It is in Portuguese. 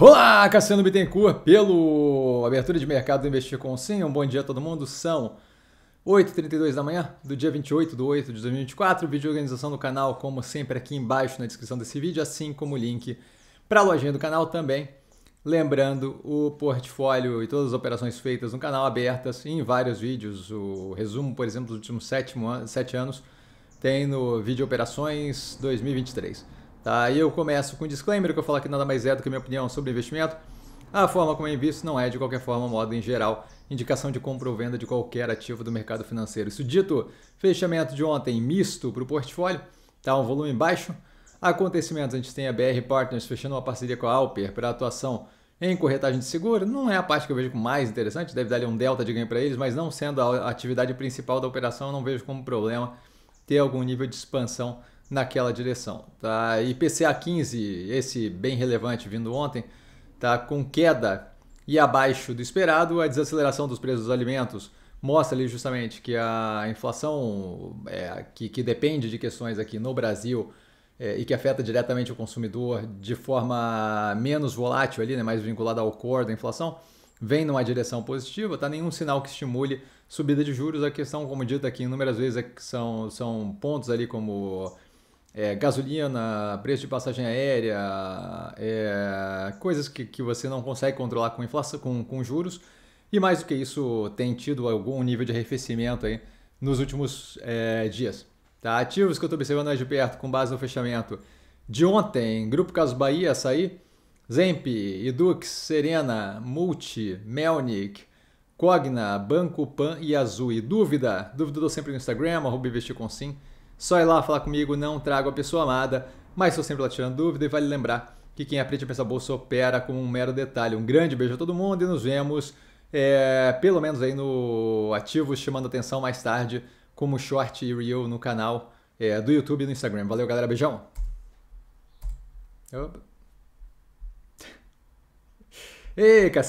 Olá, Cassiano Bittencourt, pelo Abertura de Mercado do Investir com Sim. Um bom dia a todo mundo. São 8h32 da manhã do dia 28 de 8 de 2024. Vídeo de organização do canal, como sempre, aqui embaixo na descrição desse vídeo, assim como o link para a lojinha do canal também. Lembrando, o portfólio e todas as operações feitas no canal abertas em vários vídeos. O resumo, por exemplo, dos últimos sete, anos tem no vídeo Operações 2023. Tá? E eu começo com um disclaimer que eu falo que nada mais é do que minha opinião sobre investimento. A forma como eu invisto não é, de qualquer forma, modo em geral, indicação de compra ou venda de qualquer ativo do mercado financeiro. Isso dito, fechamento de ontem misto para o portfólio, tá um volume baixo. Acontecimentos, a gente tem a BR Partners fechando uma parceria com a Alper para atuação em corretagem de seguro. Não é a parte que eu vejo mais interessante, deve dar um delta de ganho para eles, mas não sendo a atividade principal da operação, eu não vejo como problema ter algum nível de expansão naquela direção. Tá? IPCA 15, esse bem relevante vindo ontem, tá com queda e abaixo do esperado, a desaceleração dos preços dos alimentos mostra ali justamente que a inflação é, que, que, depende de questões aqui no Brasil é, e que afeta diretamente o consumidor de forma menos volátil ali, né, mais vinculada ao core da inflação, vem numa direção positiva, tá? Nenhum sinal que estimule subida de juros. A questão, como dito aqui inúmeras vezes, é que são, são pontos ali como é, gasolina, preço de passagem aérea, é, coisas que, que você não consegue controlar com inflação, com, com juros. E mais do que isso, tem tido algum nível de arrefecimento aí nos últimos é, dias. Tá? Ativos que eu estou observando mais de perto com base no fechamento de ontem, Grupo Caso Bahia, Açaí, Zemp, Edux, Serena, Multi, Melnik, Cogna, Banco Pan e Azul. E dúvida? Dúvida eu sempre no Instagram, arroba investir com sim. Só ir lá falar comigo, não trago a pessoa amada, mas estou sempre lá tirando dúvida e vale lembrar que quem aprende a pensar bolsa opera como um mero detalhe. Um grande beijo a todo mundo e nos vemos é, pelo menos aí no ativo Chamando Atenção mais tarde, como short e reel no canal é, do YouTube e no Instagram. Valeu, galera. Beijão. Opa. Ei, cacete.